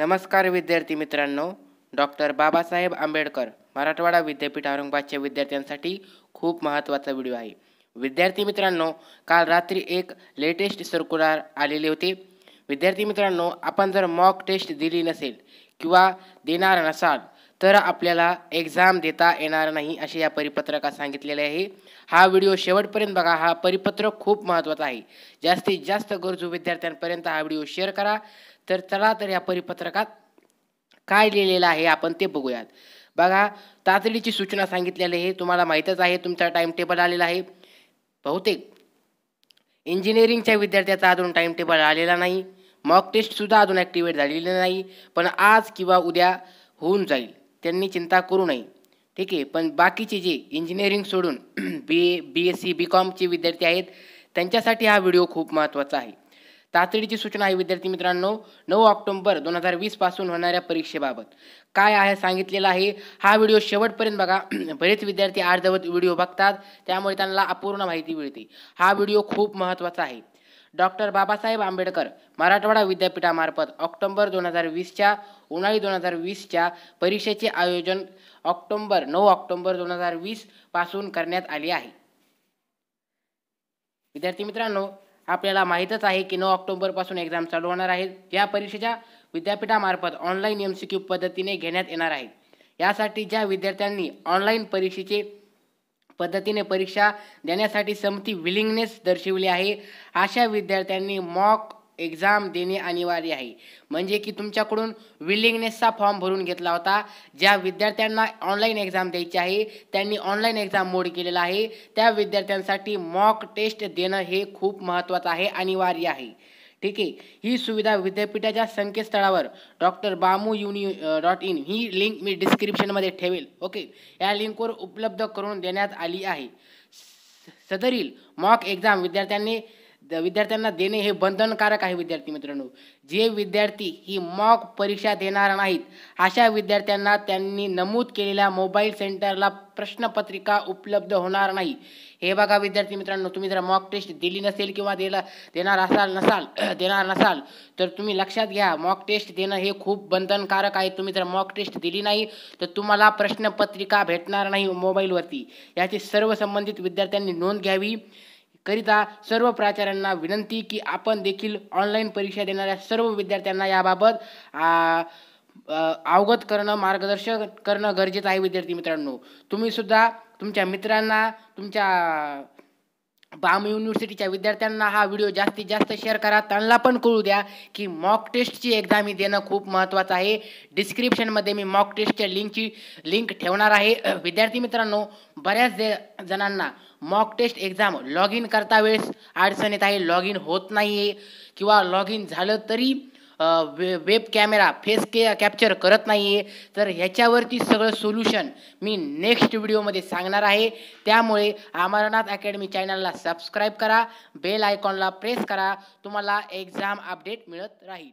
नमस्कार विद्यार्थी मित्रांनो डॉक्टर बाबासाहेब आंबेडकर मराठवाडा विद्यापीठ औरंगाबादच्या विद्यार्थ्यांसाठी खूप महत्त्वाचा व्हिडिओ आहे विद्यार्थी मित्रांनो काल रात्री एक लेटेस्ट सर्क्युलर आलेले होते विद्यार्थी मित्रांनो आपण जर मॉक टेस्ट दिली नसेल किंवा देणार नसाल तर आपल्याला एक्झाम देता येणार नाही असे या परिपत्रकात सांगितलेले आहे हा व्हिडिओ शेवटपर्यंत बघा हा परिपत्रक खूप महत्त्वाचा आहे जास्तीत जास्त गरजू विद्यार्थ्यांपर्यंत हा व्हिडिओ शेअर करा तर चला तर या परिपत्रकात काय लिहिलेलं आहे आपण ते बघूयात बघा तातडीची सूचना सांगितलेली आहे तुम्हाला माहीतच आहे तुमचा टाइम टेबल आलेला आहे बहुतेक इंजिनिअरिंगच्या विद्यार्थ्याचा अजून टाइम टेबल आलेला नाही मॉक टेस्टसुद्धा अजून ॲक्टिवेट झालेली नाही पण आज किंवा उद्या होऊन जाईल त्यांनी चिंता करू नये ठीक आहे पण बाकीचे जे इंजिनिअरिंग सोडून बी A B S C B कॉमचे विद्यार्थी आहेत त्यांच्यासाठी हा व्हिडिओ खूप महत्त्वाचा आहे तातडीची सूचना आहे विद्यार्थी मित्रांनो नऊ ऑक्टोंबर दोन हजार वीसपासून होणाऱ्या परीक्षेबाबत काय आहे सांगितलेलं आहे हा व्हिडिओ शेवटपर्यंत बघा बरेच विद्यार्थी अर्धवत व्हिडिओ बघतात त्यामुळे त्यांना अपूर्ण माहिती मिळते हा व्हिडिओ खूप महत्त्वाचा आहे डॉक्टर बाबासाहेब आंबेडकर मराठवाडा विद्यापीठामार्फत ऑक्टोंबर दोन हजार वीसच्या उन्हाळी दोन हजार वीसच्या परीक्षेचे आयोजन ऑक्टोंबर नऊ ऑक्टोंबर दोन हजार वीसपासून करण्यात आले आहे विद्यार्थी मित्रांनो आपल्याला माहीतच आहे की नऊ ऑक्टोबरपासून एक्झाम चालू होणार आहे या परीक्षेच्या विद्यापीठामार्फत ऑनलाईन एम सी क्यू पद्धतीने घेण्यात येणार आहे यासाठी ज्या विद्यार्थ्यांनी ऑनलाईन परीक्षेचे पद्धतीने परीक्षा देण्यासाठी समती विलिंगनेस दर्शविली आहे अशा विद्यार्थ्यांनी मॉक एक्झाम देणे अनिवार्य आहे म्हणजे की तुमच्याकडून विलिंगनेसचा फॉर्म भरून घेतला होता ज्या विद्यार्थ्यांना ऑनलाईन एक्झाम द्यायची आहे त्यांनी ऑनलाईन एक्झाम मोड केलेला आहे त्या विद्यार्थ्यांसाठी मॉक टेस्ट देणं हे खूप महत्त्वाचं आहे अनिवार्य आहे ठीक आहे ही सुविधा विद्यापीठाच्या संकेतस्थळावर doctor Bamu uni dot in ही लिंक मी डिस्क्रिप्शनमध्ये ठेवेल ओके या लिंकवर उपलब्ध करून देण्यात आली आहे सदरील मॉक एक्झाम विद्यार्थ्यांनी द विद्यार्थ्यांना देणे हे बंधनकारक आहे विद्यार्थी मित्रांनो जे विद्यार्थी ही मॉक परीक्षा देणार नाहीत अशा विद्यार्थ्यांना त्यांनी नमूद केलेल्या मोबाईल सेंटरला प्रश्नपत्रिका उपलब्ध होणार नाही हे बघा विद्यार्थी मित्रांनो तुम्ही जर मॉक टेस्ट दिली नसेल किंवा देला देणार असाल नसाल देणार नसाल तर तुम्ही लक्षात घ्या मॉक टेस्ट देणं हे खूप बंधनकारक आहे तुम्ही जर मॉक टेस्ट दिली नाही तर तुम्हाला प्रश्नपत्रिका भेटणार नाही मोबाईलवरती याची सर्व संबंधित विद्यार्थ्यांनी नोंद घ्यावी करिता सर्व प्राचार्यांना विनंती की आपण देखील ऑनलाईन परीक्षा देणाऱ्या सर्व विद्यार्थ्यांना याबाबत अवगत करणं मार्गदर्शन करणं गरजेचं आहे विद्यार्थी मित्रांनो तुम्हीसुद्धा तुमच्या मित्रांना तुमच्या बाम युनिव्हर्सिटीच्या विद्यार्थ्यांना हा व्हिडिओ जास्तीत जास्त शेअर करा त्यांना पण कळू द्या की मॉक टेस्टची एक्झाम ही देणं खूप महत्त्वाचं आहे डिस्क्रिप्शनमध्ये मी मॉक टेस्टच्या लिंकची लिंक ठेवणार आहे विद्यार्थी मित्रांनो बऱ्याच जे जणांना mock test exam log in करता वेळेस अडचण येत आहे लॉग इन होत नाही आहे किंवा लॉग इन झालं तरी वे वेब कॅमेरा फेस के कॅप्चर करत नाही आहे तर ह्याच्यावरती सगळं सोल्युशन मी नेक्स्ट व्हिडिओमध्ये सांगणार आहे त्यामुळे अमरनाथ अकॅडमी चॅनलला सबस्क्राईब करा बेल आयकॉनला प्रेस करा तुम्हाला एक्झाम अपडेट मिळत राहील